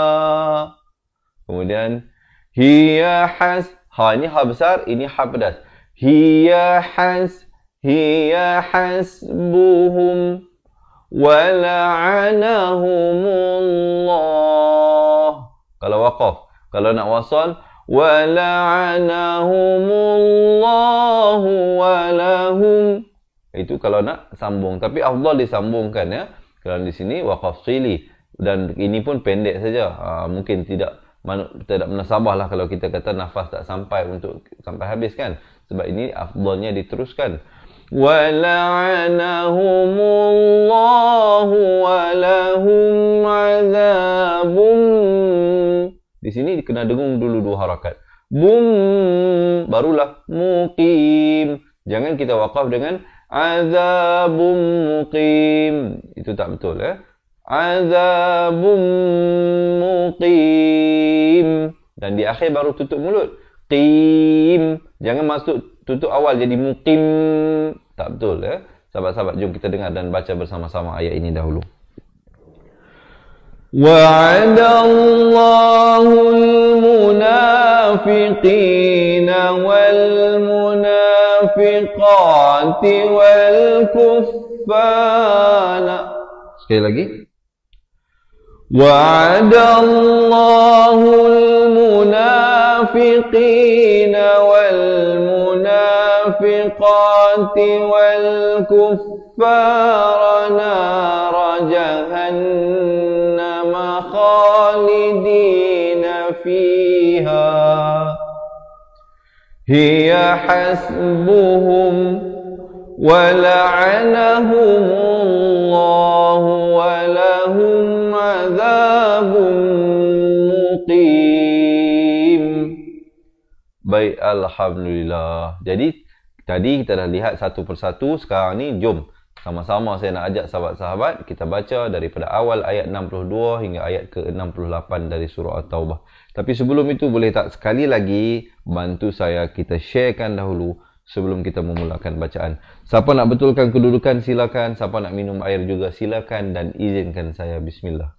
Kemudian هي حس ها ini ها besar ini ها pedas هي حس هي حسبهم Wala'anahumullah Kalau wakaf Kalau nak wasal Wala'anahumullah Walahum Itu kalau nak sambung Tapi Allah disambungkan ya Kalau di sini wakaf sili Dan ini pun pendek saja ha, Mungkin tidak tidak menasabah lah Kalau kita kata nafas tak sampai Untuk sampai habis kan Sebab ini afdalnya diteruskan ولعنهم الله ولهم عذاب Di sini kena dengung dulu dua harakat. Bum, barulah muqim. Jangan kita wakaf dengan azabum muqim. Itu tak betul. Eh? Azabum muqim. Dan di akhir baru tutup mulut. Qim. Jangan masuk tutup awal jadi mukim tak betul ya sahabat-sahabat jom kita dengar dan baca bersama-sama ayat ini dahulu wa'ada Allahul munafiqin wal munafiqat wal kuffan sekali lagi wa'ada Allahul munafiqin والمنافقين والمنافقات والكفار نار جهنم خالدين فيها هي حسبهم ولعنهم الله ولهم عذاب Baik, Alhamdulillah. Jadi, tadi kita dah lihat satu persatu. Sekarang ni, jom. Sama-sama saya nak ajak sahabat-sahabat. Kita baca daripada awal ayat 62 hingga ayat ke-68 dari surah At-Tawbah. Tapi sebelum itu, boleh tak sekali lagi bantu saya kita sharekan dahulu sebelum kita memulakan bacaan. Siapa nak betulkan kedudukan, silakan. Siapa nak minum air juga, silakan. Dan izinkan saya. Bismillah.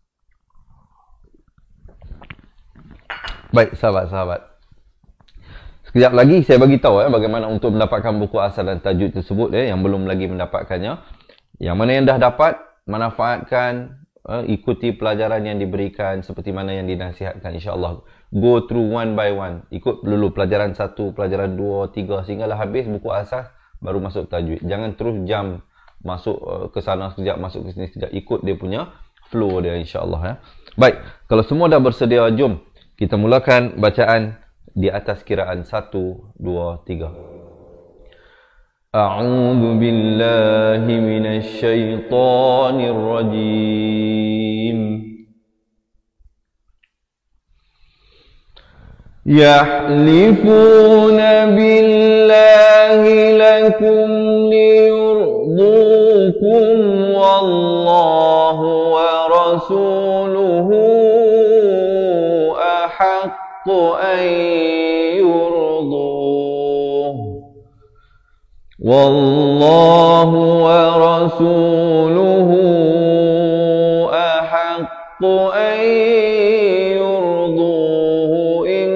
Baik, sahabat-sahabat. Sekejap lagi saya bagi tahu eh, bagaimana untuk mendapatkan buku asal dan tajud tersebut eh, yang belum lagi mendapatkannya. Yang mana yang dah dapat, manfaatkan, eh, ikuti pelajaran yang diberikan seperti mana yang dinasihatkan insyaAllah. Go through one by one. Ikut dulu pelajaran satu, pelajaran dua, tiga sehinggalah habis buku asas baru masuk tajwid. Jangan terus jam masuk uh, ke sana sekejap, masuk ke sini sekejap. Ikut dia punya flow dia insyaAllah. Eh. Baik, kalau semua dah bersedia, jom kita mulakan bacaan di atas kiraan satu, dua, tiga. أعوذ بالله من الشيطان الرجيم يحلفون بالله لكم ليرضوكم والله ورسوله أحق أن يرضوه والله ورسوله أحق أن يرضوه إن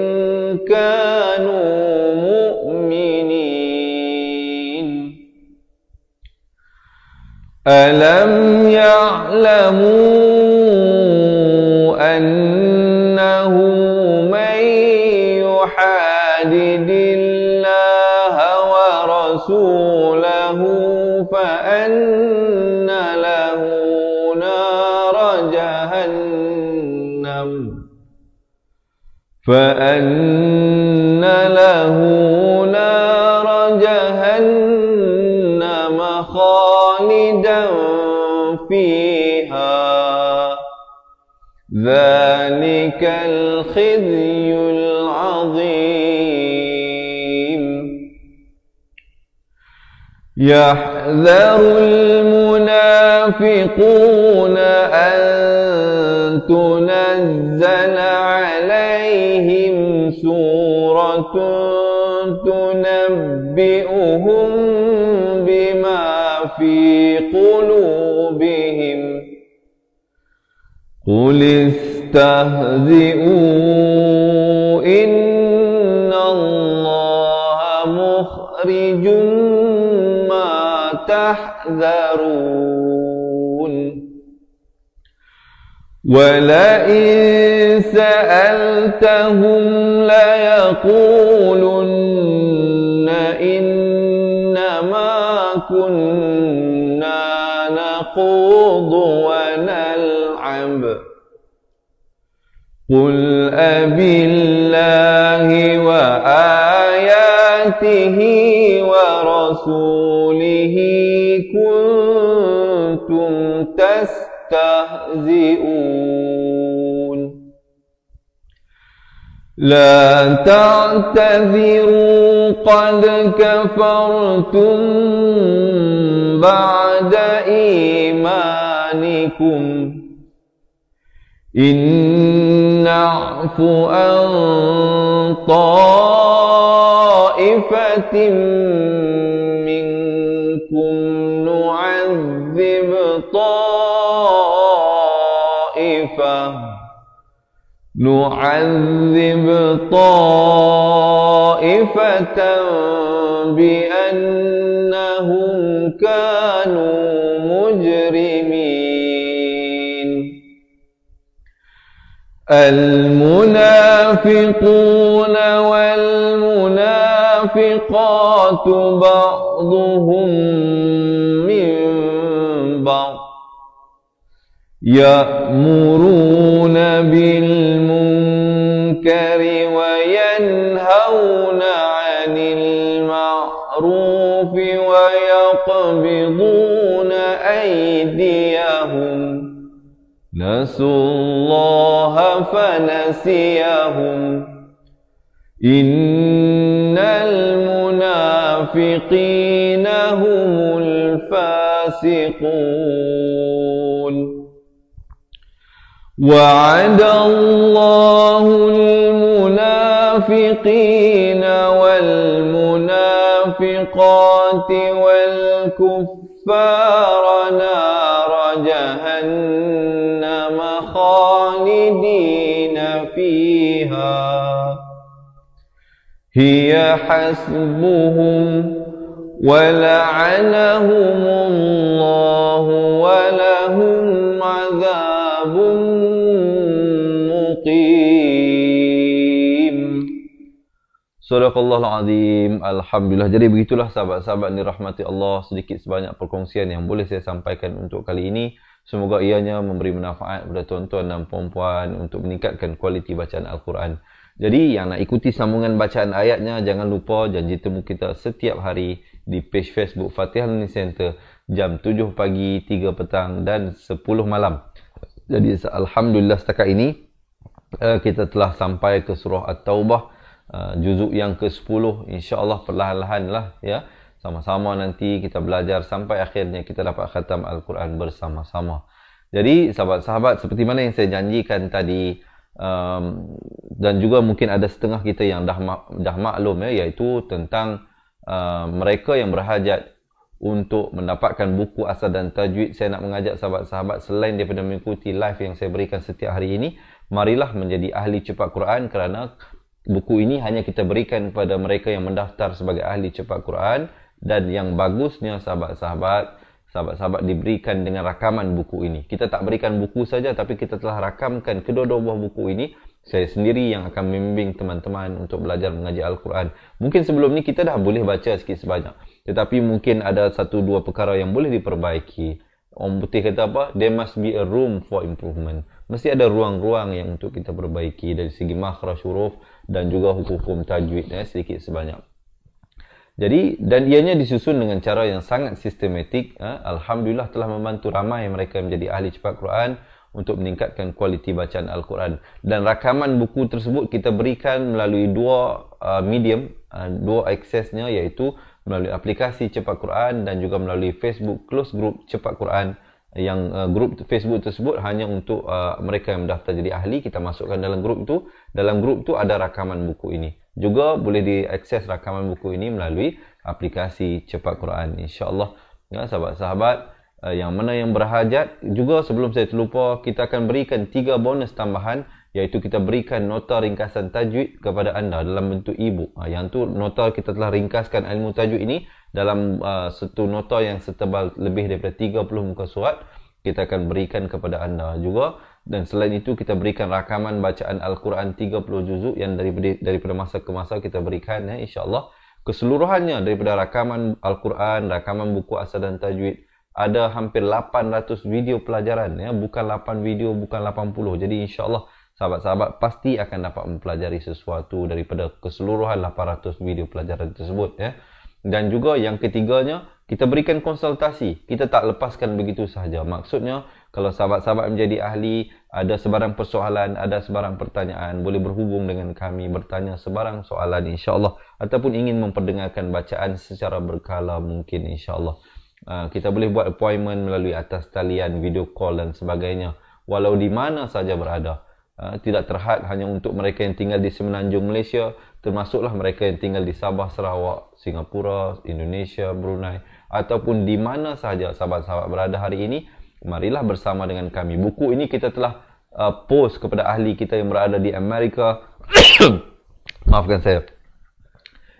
كانوا مؤمنين ألم يعلموا أن فأن له نار جهنم خالدا فيها ذلك الخزي العظيم يحذر المنافقون أن تنزل عليهم سورة تنبئهم بما في قلوبهم قل استهزئوا إن الله مخرج ما تحذرون ولئن سألتهم ليقولن إنما كنا نخوض ونلعب قل أبالله وآياته ورسوله كنتم تستهزئون تستهزئون لا تعتذروا قد كفرتم بعد إيمانكم إن نعف عن طائفة منكم نعذب طائفة نعذب طائفة بأنهم كانوا مجرمين المنافقون والمنافقات بعضهم من بعض يأمرون بالمنكر وينهون عن المعروف ويقبضون أيديهم نسوا الله فنسيهم إن المنافقين هم الفاسقون وعد الله المنافقين والمنافقات والكفار نار جهنم خالدين فيها هي حسبهم ولعنهم الله ولهم عذاب Sadaqallahul azim. Alhamdulillah. Jadi begitulah sahabat-sahabat ni rahmati Allah sedikit sebanyak perkongsian yang boleh saya sampaikan untuk kali ini. Semoga ianya memberi manfaat kepada tuan-tuan dan puan-puan untuk meningkatkan kualiti bacaan Al-Quran. Jadi yang nak ikuti sambungan bacaan ayatnya jangan lupa janji temu kita setiap hari di page Facebook Fatihah Learning Center jam 7 pagi, 3 petang dan 10 malam. Jadi alhamdulillah setakat ini eh, kita telah sampai ke surah At-Taubah Ah, juzuk yang ke-10 insya-Allah perlahan-lahanlah ya sama-sama nanti kita belajar sampai akhirnya kita dapat khatam al-Quran bersama-sama. Jadi sahabat-sahabat seperti mana yang saya janjikan tadi um, dan juga mungkin ada setengah kita yang dah dah maklum ya iaitu tentang uh, mereka yang berhajat untuk mendapatkan buku asal dan tajwid saya nak mengajak sahabat-sahabat selain daripada mengikuti live yang saya berikan setiap hari ini marilah menjadi ahli cepat Quran kerana buku ini hanya kita berikan kepada mereka yang mendaftar sebagai ahli cepat Quran dan yang bagusnya sahabat-sahabat sahabat-sahabat diberikan dengan rakaman buku ini. Kita tak berikan buku saja tapi kita telah rakamkan kedua-dua buah buku ini. Saya sendiri yang akan membimbing teman-teman untuk belajar mengaji Al-Quran. Mungkin sebelum ni kita dah boleh baca sikit sebanyak. Tetapi mungkin ada satu dua perkara yang boleh diperbaiki. Orang putih kata apa? There must be a room for improvement. Mesti ada ruang-ruang yang untuk kita perbaiki dari segi makhraj huruf dan juga hukum-hukum tajwid eh, sedikit sebanyak. Jadi dan ianya disusun dengan cara yang sangat sistematik. Eh, Alhamdulillah telah membantu ramai mereka menjadi ahli cepat Quran untuk meningkatkan kualiti bacaan Al-Quran. Dan rakaman buku tersebut kita berikan melalui dua uh, medium, uh, dua aksesnya iaitu melalui aplikasi Cepat Quran dan juga melalui Facebook Close Group Cepat Quran yang uh, grup Facebook tersebut hanya untuk uh, mereka yang mendaftar jadi ahli kita masukkan dalam grup itu dalam grup tu ada rakaman buku ini. Juga boleh diakses rakaman buku ini melalui aplikasi Cepat Quran. InsyaAllah, ya, sahabat-sahabat eh, yang mana yang berhajat, juga sebelum saya terlupa, kita akan berikan tiga bonus tambahan iaitu kita berikan nota ringkasan tajwid kepada anda dalam bentuk e-book. Ah, yang tu nota kita telah ringkaskan ilmu tajwid ini dalam uh, satu nota yang setebal lebih daripada 30 muka surat kita akan berikan kepada anda juga dan selain itu kita berikan rakaman bacaan Al-Quran 30 juzuk yang dari daripada masa ke masa kita berikan ya, insyaAllah keseluruhannya daripada rakaman Al-Quran, rakaman buku asal dan tajwid ada hampir 800 video pelajaran ya bukan 8 video bukan 80 jadi insyaallah sahabat-sahabat pasti akan dapat mempelajari sesuatu daripada keseluruhan 800 video pelajaran tersebut ya dan juga yang ketiganya kita berikan konsultasi kita tak lepaskan begitu sahaja maksudnya kalau sahabat-sahabat menjadi ahli ada sebarang persoalan ada sebarang pertanyaan boleh berhubung dengan kami bertanya sebarang soalan insyaallah ataupun ingin memperdengarkan bacaan secara berkala mungkin insyaallah ah, kita boleh buat appointment melalui atas talian video call dan sebagainya walau di mana saja berada ah, tidak terhad hanya untuk mereka yang tinggal di semenanjung Malaysia termasuklah mereka yang tinggal di Sabah Sarawak Singapura Indonesia Brunei ataupun di mana saja sahabat-sahabat berada hari ini marilah bersama dengan kami. Buku ini kita telah uh, post kepada ahli kita yang berada di Amerika. Maafkan saya.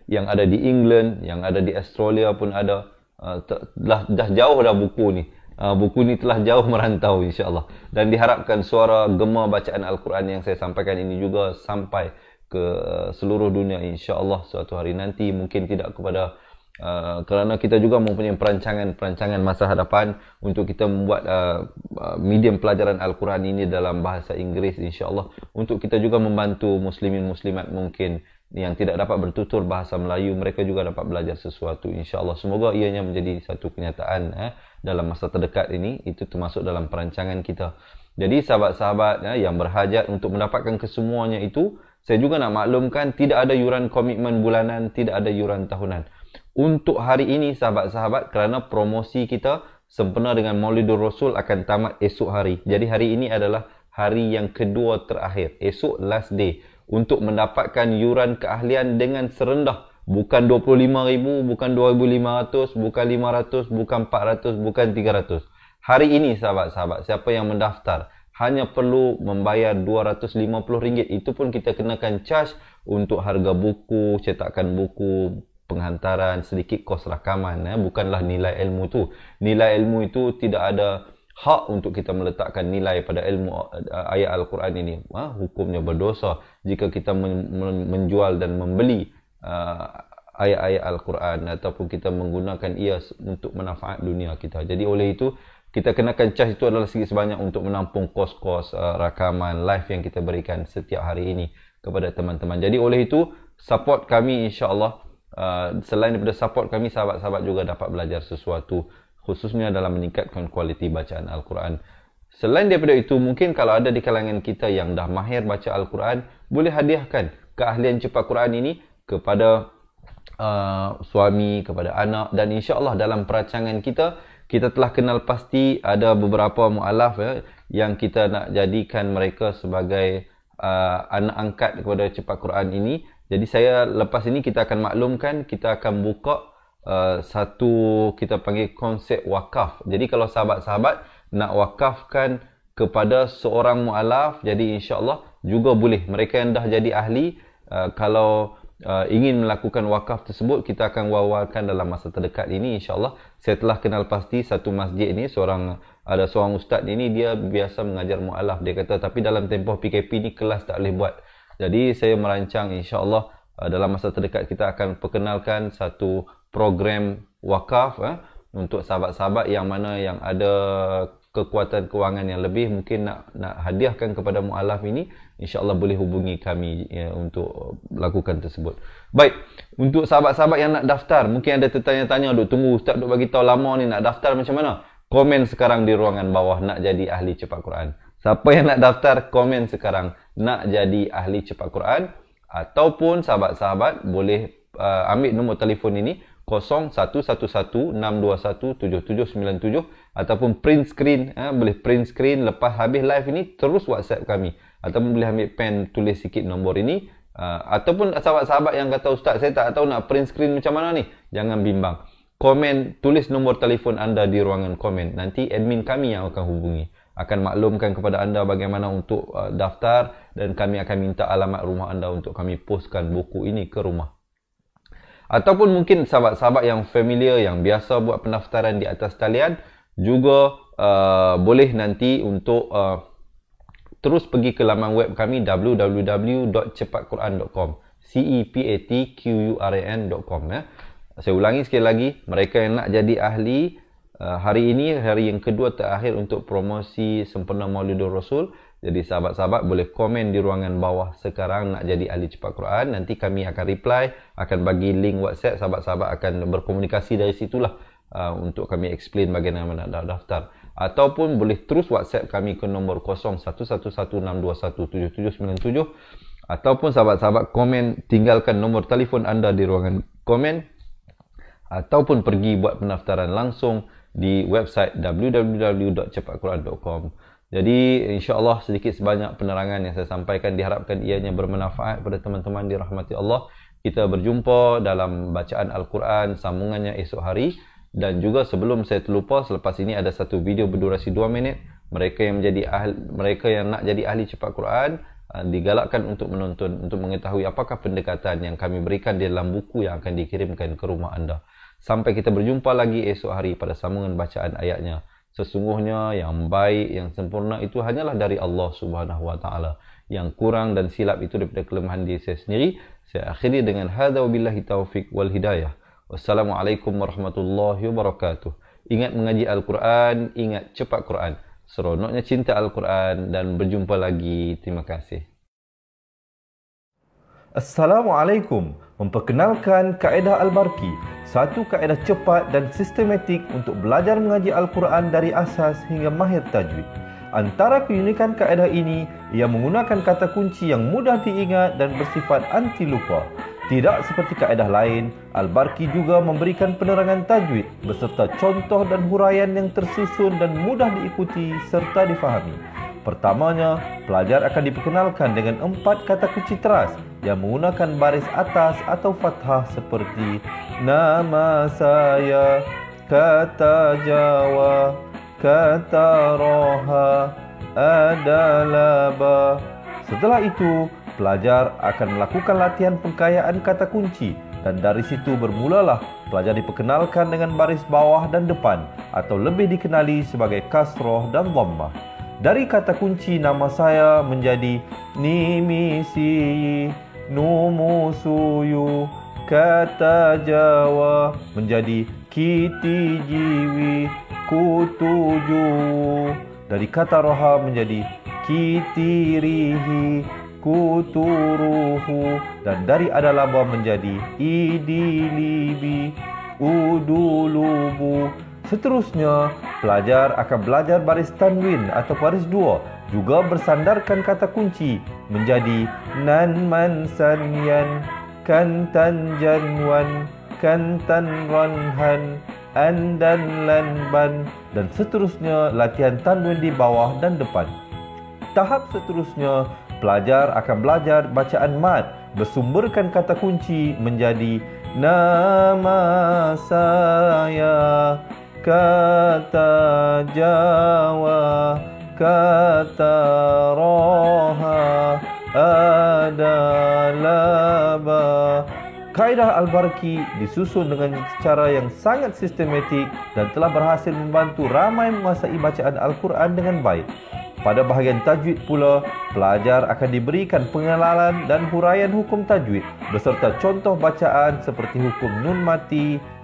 Yang ada di England, yang ada di Australia pun ada. Uh, telah, dah jauh dah buku ni. Uh, buku ni telah jauh merantau insyaAllah. Dan diharapkan suara gema bacaan Al-Quran yang saya sampaikan ini juga sampai ke uh, seluruh dunia insyaAllah suatu hari nanti. Mungkin tidak kepada... Uh, kerana kita juga mempunyai perancangan-perancangan masa hadapan untuk kita membuat uh, uh, medium pelajaran Al-Quran ini dalam bahasa Inggeris insyaAllah untuk kita juga membantu muslimin-muslimat mungkin yang tidak dapat bertutur bahasa Melayu mereka juga dapat belajar sesuatu insyaAllah semoga ianya menjadi satu kenyataan eh, dalam masa terdekat ini itu termasuk dalam perancangan kita jadi sahabat-sahabat eh, yang berhajat untuk mendapatkan kesemuanya itu saya juga nak maklumkan tidak ada yuran komitmen bulanan tidak ada yuran tahunan untuk hari ini sahabat-sahabat kerana promosi kita sempena dengan Maulidur Rasul akan tamat esok hari. Jadi hari ini adalah hari yang kedua terakhir. Esok last day untuk mendapatkan yuran keahlian dengan serendah bukan 25000, bukan 2500, bukan 500, bukan 400, bukan 300. Hari ini sahabat-sahabat siapa yang mendaftar hanya perlu membayar RM250 itu pun kita kenakan charge untuk harga buku, cetakan buku, penghantaran, sedikit kos rakaman. Eh? Bukanlah nilai ilmu tu. Nilai ilmu itu tidak ada hak untuk kita meletakkan nilai pada ilmu eh, ayat Al-Quran ini. Ha? Hukumnya berdosa jika kita menjual dan membeli uh, ayat-ayat Al-Quran ataupun kita menggunakan ia untuk manfaat dunia kita. Jadi oleh itu, kita kenakan cas itu adalah sedikit sebanyak untuk menampung kos-kos uh, rakaman live yang kita berikan setiap hari ini kepada teman-teman. Jadi oleh itu, support kami insya-Allah Ah, selain daripada support kami sahabat-sahabat juga dapat belajar sesuatu khususnya dalam meningkatkan kualiti bacaan Al-Quran. Selain daripada itu mungkin kalau ada di kalangan kita yang dah mahir baca Al-Quran boleh hadiahkan keahlian cepat Quran ini kepada uh, suami kepada anak dan insya-Allah dalam perancangan kita kita telah kenal pasti ada beberapa mualaf ya yang kita nak jadikan mereka sebagai uh, anak angkat kepada cepat Quran ini jadi saya lepas ini kita akan maklumkan, kita akan buka uh, satu kita panggil konsep wakaf. Jadi kalau sahabat-sahabat nak wakafkan kepada seorang mu'alaf, jadi insya Allah juga boleh. Mereka yang dah jadi ahli, uh, kalau uh, ingin melakukan wakaf tersebut, kita akan wawalkan dalam masa terdekat ini insya Allah. Saya telah kenal pasti satu masjid ini, seorang ada seorang ustaz ini dia biasa mengajar mu'alaf. Dia kata tapi dalam tempoh PKP ni kelas tak boleh buat. Jadi saya merancang insya insyaAllah uh, dalam masa terdekat kita akan perkenalkan satu program wakaf eh, untuk sahabat-sahabat yang mana yang ada kekuatan kewangan yang lebih mungkin nak nak hadiahkan kepada mualaf ini insya Allah boleh hubungi kami ya, untuk lakukan tersebut. Baik, untuk sahabat-sahabat yang nak daftar, mungkin ada tertanya-tanya duk tunggu ustaz duk bagi tahu lama ni nak daftar macam mana? Komen sekarang di ruangan bawah nak jadi ahli cepat Quran. Siapa yang nak daftar, komen sekarang. Nak jadi ahli cepat Quran? Ataupun sahabat-sahabat boleh uh, ambil nombor telefon ini 0111-621-7797 ataupun print screen. Eh, boleh print screen lepas habis live ini terus WhatsApp kami. Ataupun boleh ambil pen tulis sikit nombor ini. Uh, ataupun sahabat-sahabat yang kata ustaz saya tak tahu nak print screen macam mana ni. Jangan bimbang. Komen, tulis nombor telefon anda di ruangan komen. Nanti admin kami yang akan hubungi akan maklumkan kepada anda bagaimana untuk uh, daftar dan kami akan minta alamat rumah anda untuk kami postkan buku ini ke rumah. Ataupun mungkin sahabat-sahabat yang familiar yang biasa buat pendaftaran di atas talian juga uh, boleh nanti untuk uh, terus pergi ke laman web kami www.cepatquran.com c e p a t q u r a n.com ya. Saya ulangi sekali lagi, mereka yang nak jadi ahli Eh, hari ini hari yang kedua terakhir untuk promosi sempena Maulidur Rasul. Jadi sahabat-sahabat boleh komen di ruangan bawah sekarang nak jadi ahli cepat Quran. Nanti kami akan reply, akan bagi link WhatsApp. Sahabat-sahabat akan berkomunikasi dari situlah uh, untuk kami explain bagaimana nak daftar. Ataupun boleh terus WhatsApp kami ke nombor 0116217797. Ataupun sahabat-sahabat komen tinggalkan nombor telefon anda di ruangan komen. Ataupun pergi buat pendaftaran langsung di website www.cepatquran.com. Jadi insya-Allah sedikit sebanyak penerangan yang saya sampaikan diharapkan ianya bermanfaat kepada teman-teman dirahmati Allah. Kita berjumpa dalam bacaan Al-Quran sambungannya esok hari dan juga sebelum saya terlupa selepas ini ada satu video berdurasi 2 minit mereka yang menjadi ahli, mereka yang nak jadi ahli cepat Quran uh, digalakkan untuk menonton untuk mengetahui apakah pendekatan yang kami berikan di dalam buku yang akan dikirimkan ke rumah anda sampai kita berjumpa lagi esok hari pada sambungan bacaan ayatnya sesungguhnya yang baik yang sempurna itu hanyalah dari Allah Subhanahu wa taala yang kurang dan silap itu daripada kelemahan diri saya sendiri saya akhiri dengan hada wabillahi taufik wal hidayah wassalamualaikum warahmatullahi wabarakatuh ingat mengaji al-Quran ingat cepat Quran seronoknya cinta al-Quran dan berjumpa lagi terima kasih assalamualaikum memperkenalkan kaedah Al-Barki, satu kaedah cepat dan sistematik untuk belajar mengaji Al-Quran dari asas hingga mahir tajwid. Antara keunikan kaedah ini, ia menggunakan kata kunci yang mudah diingat dan bersifat anti lupa. Tidak seperti kaedah lain, Al-Barki juga memberikan penerangan tajwid beserta contoh dan huraian yang tersusun dan mudah diikuti serta difahami. Pertamanya, pelajar akan diperkenalkan dengan empat kata kunci teras yang menggunakan baris atas atau fathah seperti Nama saya, kata Jawa, kata Roha, Adalaba. Setelah itu, pelajar akan melakukan latihan pengkayaan kata kunci dan dari situ bermulalah pelajar diperkenalkan dengan baris bawah dan depan atau lebih dikenali sebagai kasroh dan dhammah dari kata kunci nama saya menjadi Nimisi Numusuyu Kata Jawa menjadi Kiti Jiwi Kutuju Dari kata roha menjadi Kiti Rihi Kuturuhu Dan dari adalah menjadi Idilibi Udulubu Udulubu Seterusnya, pelajar akan belajar baris tanwin atau baris dua juga bersandarkan kata kunci menjadi nan man san yan kan tan jan wan kan tan ran han an dan lan ban dan seterusnya latihan tanwin di bawah dan depan. Tahap seterusnya, pelajar akan belajar bacaan mat bersumberkan kata kunci menjadi nama saya kata Jawa kata roha adalah ba Kaidah Al-Barki disusun dengan cara yang sangat sistematik dan telah berhasil membantu ramai menguasai bacaan Al-Quran dengan baik. Pada bahagian tajwid pula, pelajar akan diberikan pengenalan dan huraian hukum tajwid beserta contoh bacaan seperti hukum nun mati,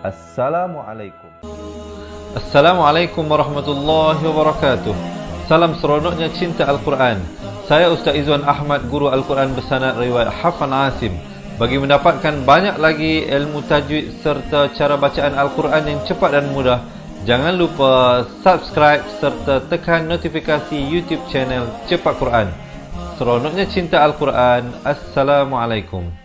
Assalamualaikum. Assalamualaikum warahmatullahi wabarakatuh. Salam seronoknya cinta Al-Quran. Saya Ustaz Izwan Ahmad, guru Al-Quran bersanad riwayat Hafan Asim. Bagi mendapatkan banyak lagi ilmu tajwid serta cara bacaan Al-Quran yang cepat dan mudah, jangan lupa subscribe serta tekan notifikasi YouTube channel Cepat Quran. Seronoknya cinta Al-Quran. Assalamualaikum.